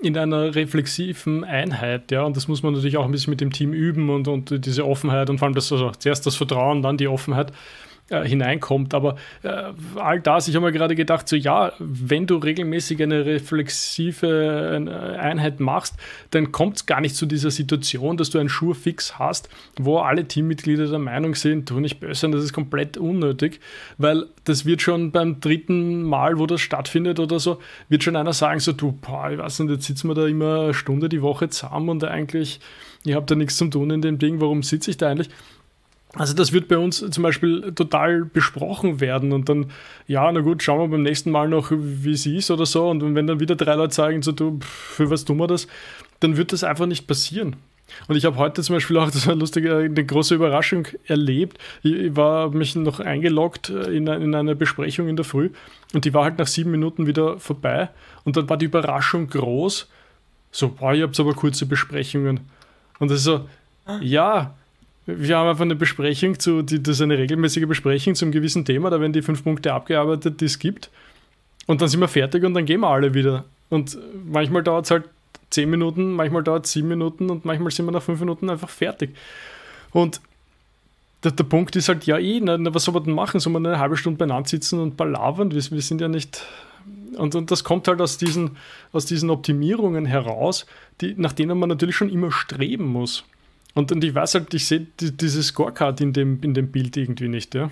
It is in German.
in einer reflexiven Einheit, ja, und das muss man natürlich auch ein bisschen mit dem Team üben und, und diese Offenheit und vor allem das, also zuerst das Vertrauen, dann die Offenheit. Äh, hineinkommt. Aber äh, all das, ich habe mir gerade gedacht, so ja, wenn du regelmäßig eine reflexive äh, Einheit machst, dann kommt es gar nicht zu dieser Situation, dass du einen Schurfix hast, wo alle Teammitglieder der Meinung sind, tu nicht böse, das ist komplett unnötig, weil das wird schon beim dritten Mal, wo das stattfindet oder so, wird schon einer sagen, so du, boah, ich weiß nicht, jetzt sitzen wir da immer eine Stunde die Woche zusammen und eigentlich, ich habe da nichts zum Tun in dem Ding, warum sitze ich da eigentlich? Also das wird bei uns zum Beispiel total besprochen werden und dann, ja, na gut, schauen wir beim nächsten Mal noch, wie es ist oder so. Und wenn dann wieder drei Leute sagen, so, du, für was tun wir das, dann wird das einfach nicht passieren. Und ich habe heute zum Beispiel auch, das war lustig, äh, eine große Überraschung erlebt. Ich war mich noch eingeloggt äh, in, in eine Besprechung in der Früh und die war halt nach sieben Minuten wieder vorbei. Und dann war die Überraschung groß. So, boah, ihr habt aber kurze Besprechungen. Und das ist so, ah. ja, wir haben einfach eine Besprechung zu, die, das ist eine regelmäßige Besprechung zum gewissen Thema, da werden die fünf Punkte abgearbeitet, die es gibt. Und dann sind wir fertig und dann gehen wir alle wieder. Und manchmal dauert es halt zehn Minuten, manchmal dauert es sieben Minuten und manchmal sind wir nach fünf Minuten einfach fertig. Und der, der Punkt ist halt, ja eh, na, na, was soll man denn machen? Soll man eine halbe Stunde beieinander sitzen und palavern? Wir, wir sind ja nicht, und, und, das kommt halt aus diesen, aus diesen Optimierungen heraus, die, nach denen man natürlich schon immer streben muss. Und, und ich weiß halt, ich sehe die, diese Scorecard in dem, in dem Bild irgendwie nicht, ja.